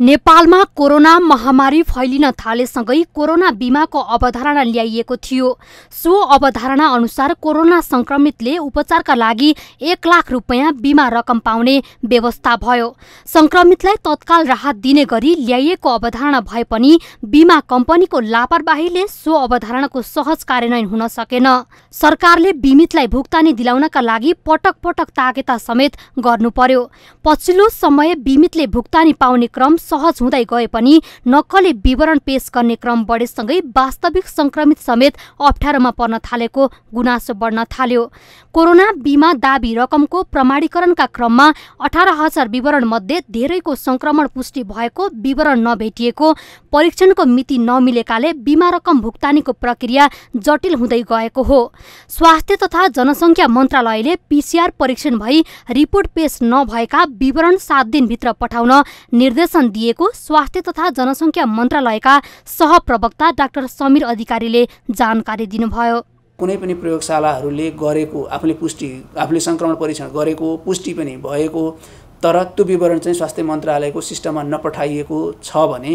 नेपालमा कोरोना महामारी फैलिन थालेसँगै कोरोना बिमाको अवधारणा ल्याइएको थियो सो अवधारणा अनुसार कोरोना संक्रमितले उपचारका लागि एक लाख रुपियाँ बिमा रकम पाउने व्यवस्था भयो संक्रमितलाई तत्काल राहत दिने गरी ल्याइएको अवधारणा भए पनि बिमा कम्पनीको लापरवाहीले सो अवधारणाको सहज कार्यान्वयन हुन सकेन सरकारले बिमितलाई भुक्तानी दिलाउनका लागि पटक पटक तागेता समेत गर्नु पर्यो पछिल्लो समय बिमितले भुक्तानी पाउने क्रम सहज हुँदै गए पनि नक्कली विवरण पेश गर्ने क्रम बढेसँगै वास्तविक संक्रमित समेत अप्ठ्यारोमा पर्न थालेको गुनासो बढ्न थाल्यो कोरोना बिमा दावी रकमको प्रमाणीकरणका क्रममा अठार हजार विवरण मध्ये धेरैको संक्रमण पुष्टि भएको विवरण नभेटिएको परीक्षणको मिति नमिलेकाले बिमा रकम भुक्तानीको प्रक्रिया जटिल हुँदै गएको हो स्वास्थ्य तथा जनसङ्ख्या मन्त्रालयले पिसिआर परीक्षण भई रिपोर्ट पेश नभएका विवरण सात दिनभित्र पठाउन निर्देशन दिएको स्वास्थ्य तथा जनसङ्ख्या मन्त्रालयका सहप्रवक्ता डाक्टर समीर अधिकारीले जानकारी दिनुभयो कुनै पनि प्रयोगशालाहरूले गरेको आफूले पुष्टि आफूले सङ्क्रमण परीक्षण गरेको पुष्टि पनि भएको तर त्यो विवरण चाहिँ स्वास्थ्य मन्त्रालयको सिस्टममा नपठाइएको छ भने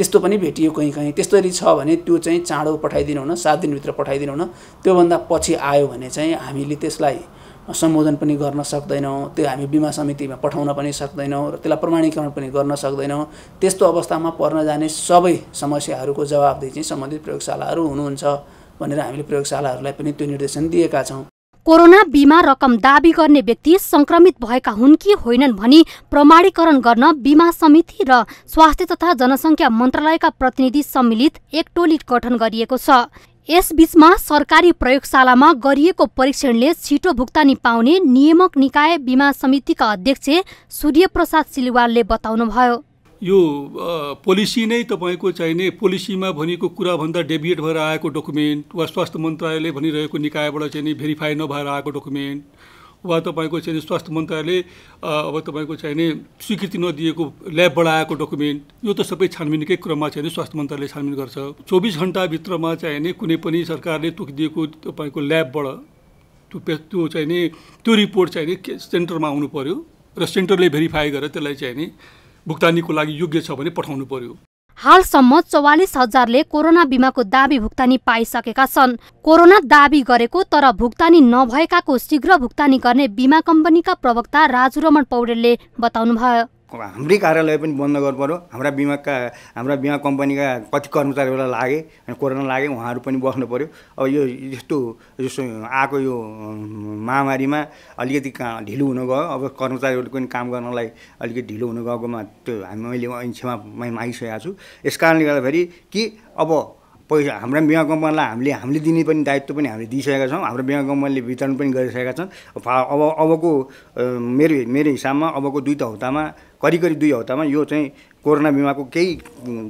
त्यस्तो पनि भेटियो कहीँ कहीँ त्यस्तरी छ भने त्यो चाहिँ चाँडो पठाइदिनु हुन सात दिनभित्र पठाइदिनु हुन त्योभन्दा पछि आयो भने चाहिँ हामीले त्यसलाई सम्बोधन पनि गर्न सक्दैनौँ त्यो हामी बिमा समितिमा पठाउन पनि सक्दैनौँ र त्यसलाई प्रमाणीकरण पनि गर्न सक्दैनौँ त्यस्तो अवस्थामा पर्न जाने सबै समस्याहरूको जवाबदेही चाहिँ सम्बन्धित प्रयोगशालाहरू हुनुहुन्छ भनेर हामीले प्रयोगशालाहरूलाई पनि त्यो निर्देशन दिएका छौँ कोरोना बिमा रकम दावी गर्ने व्यक्ति संक्रमित भएका हुन् कि होइनन् भनी प्रमाणीकरण गर्न बिमा समिति र स्वास्थ्य तथा जनसङ्ख्या मन्त्रालयका प्रतिनिधि सम्मिलित एक टोली गठन गरिएको छ यसबीचमा सरकारी प्रयोगशालामा गरिएको परीक्षणले छिटो भुक्तानी पाउने नियामक निकाय बिमा समितिका अध्यक्ष सूर्यप्रसाद सिलवालले बताउनुभयो यो पोलिसी नै तपाईँको चाहिने पोलिसीमा भनेको कुराभन्दा डेबिएट भएर आएको डकुमेन्ट वा स्वास्थ्य मन्त्रालयले भनिरहेको निकायबाट चाहिँ भेरिफाई नभएर आएको डकुमेन्ट वा तपाईँको चाहिँ स्वास्थ्य मन्त्रालयले अब तपाईँको चाहिँ नि स्वीकृति नदिएको ल्याब बढाएको डकुमेन्ट यो त सबै छानबिनकै क्रममा चाहिँ स्वास्थ्य मन्त्रालयले छानबिन गर्छ चौबिस घन्टाभित्रमा नि कुनै पनि सरकारले तोकिदिएको तपाईँको ल्याबबाट त्यो पे त्यो चाहिने त्यो रिपोर्ट चाहिँ नि सेन्टरमा आउनु पऱ्यो र सेन्टरले भेरिफाई गरेर त्यसलाई चाहिँ नि भुक्तानीको लागि योग्य छ भने पठाउनु पऱ्यो हालसम्म चौवालिस हजारले कोरोना बिमाको दावी भुक्तानी पाइसकेका छन् कोरोना दावी गरेको तर भुक्तानी नभएकाको शीघ्र भुक्तानी गर्ने बिमा कम्पनीका प्रवक्ता राजु रमण पौडेलले बताउनुभयो हाम्रै कार्यालय पनि बन्द गर्नुपऱ्यो हाम्रा बिमाका हाम्रा बिमा कम्पनीका कति कर्मचारीहरूलाई लागे अनि कोरोना लागे उहाँहरू पनि बस्नु पऱ्यो अब यो यस्तो जस्तो आएको यो महामारीमा अलिकति ढिलो हुन गयो अब कर्मचारीहरूले पनि काम गर्नलाई अलिकति ढिलो हुन गएकोमा त्यो हामी मैले क्षमा मागिसकेको छु यस कारणले गर्दाखेरि कि अब पैसा हाम्रो बिमा कम्पनीलाई हामीले हामीले दिने पनि दायित्व पनि हामीले दिइसकेका छौँ हाम्रो बिमा कम्पनीले वितरण पनि गरिसकेका छन् अब अबको मेरो मेरो हिसाबमा अबको दुई त हप्तामा करिब करिब दुई हप्तामा यो चाहिँ कोरोना बिमाको केही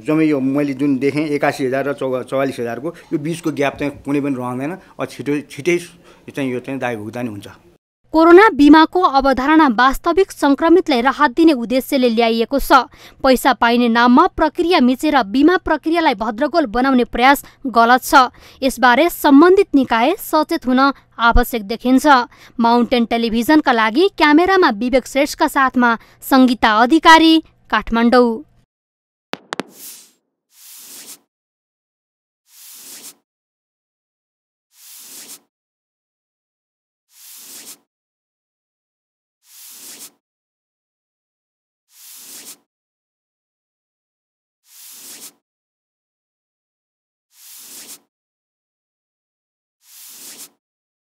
जम्मै यो मैले जुन देखेँ एकासी हजार र चौ चौवालिस हजारको यो बिचको ग्याप चाहिँ कुनै पनि रहँदैन छिटो छिटै चाहिँ यो चाहिँ दायी भुक्तानी हुन्छ कोरोना बिमाको अवधारणा वास्तविक संक्रमितलाई राहत दिने उद्देश्यले ल्याइएको छ पैसा पाइने नाममा प्रक्रिया मिचेर बिमा प्रक्रियालाई भद्रगोल बनाउने प्रयास गलत छ यसबारे सम्बन्धित निकाय सचेत हुन आवश्यक देखिन्छ माउन्टेन टेलिभिजनका लागि क्यामेरामा विवेक श्रेष्ठका साथमा सङ्गीता अधिकारी काठमाडौँ